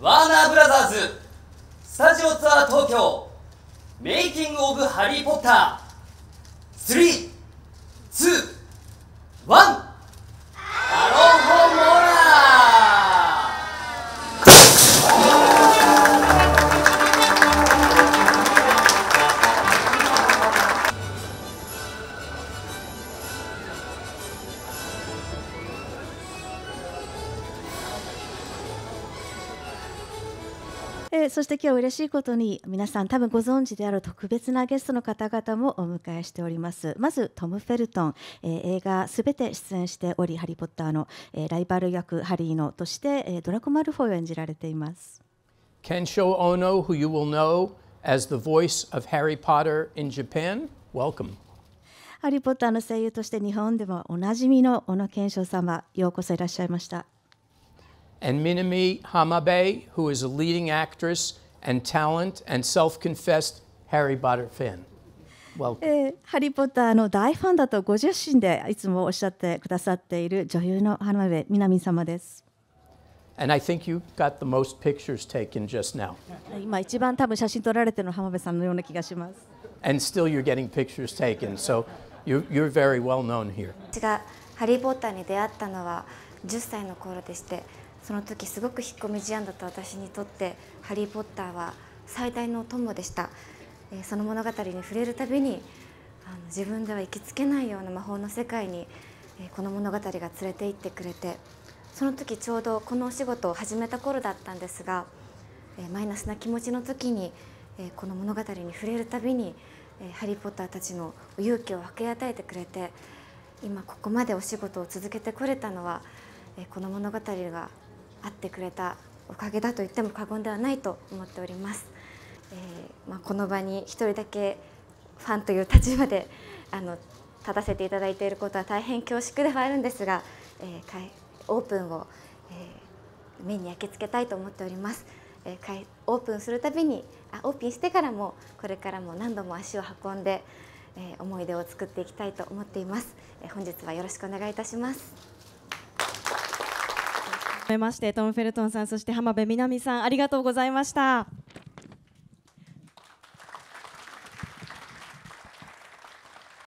ワーナーブラザーズスタジオツアー東京メイキング・オブ・ハリー・ポッター321えー、そして今日嬉しいことに皆さん多分ご存知である特別なゲストの方々もお迎えしておりますまずトム・フェルトン、えー、映画すべて出演しておりハリー・ポッターの、えー、ライバル役ハリーのとして、えー、ドラコ・マルフォイを演じられています Kensho o who you will know as the voice of Harry Potter in Japan welcome ハリー・ポッターの声優として日本でもおなじみの小野賢章様ようこそいらっしゃいました and Minami Hamabe, who is a leading actress and talent and self-confessed Harry Potter fan. えー、ハリー・ポッターの大ファンだとご自身でいつもおっしゃってくださっている女優の浜辺美波様です。And eh, I think you got the most pictures taken just now. 今一番多分写真撮られてるの浜辺さんのような気がします。And still you're getting pictures taken, so you're, you're very well known here. 私がハリー・ポッターに出会ったのは10歳の頃でして。その時すごく引っ込み思案だった私にとって「ハリー・ポッター」は最大の友でした、えその物語に触れるたびにあの自分では行きつけないような魔法の世界に、えこの物語が連れて行ってくれてその時ちょうどこのお仕事を始めた頃だったんですが、えマイナスな気持ちの時に、えこの物語に触れるたびに「ハリー・ポッター」たちの勇気を分け与えてくれて今ここまでお仕事を続けてこれたのはこの物語が会ってくれたおかげだと言っても過言ではないと思っております。えー、まあ、この場に一人だけファンという立場で あの立たせていただいていることは大変恐縮ではあるんですが、えー、オープンを、えー、目に焼き付けたいと思っております。えー、オープンするたびにあオープンしてからもこれからも何度も足を運んで、えー、思い出を作っていきたいと思っています、えー、本日はよろしくお願いいたします。めましてトム・フェルトンさんそして浜辺美波さんありがとうございました。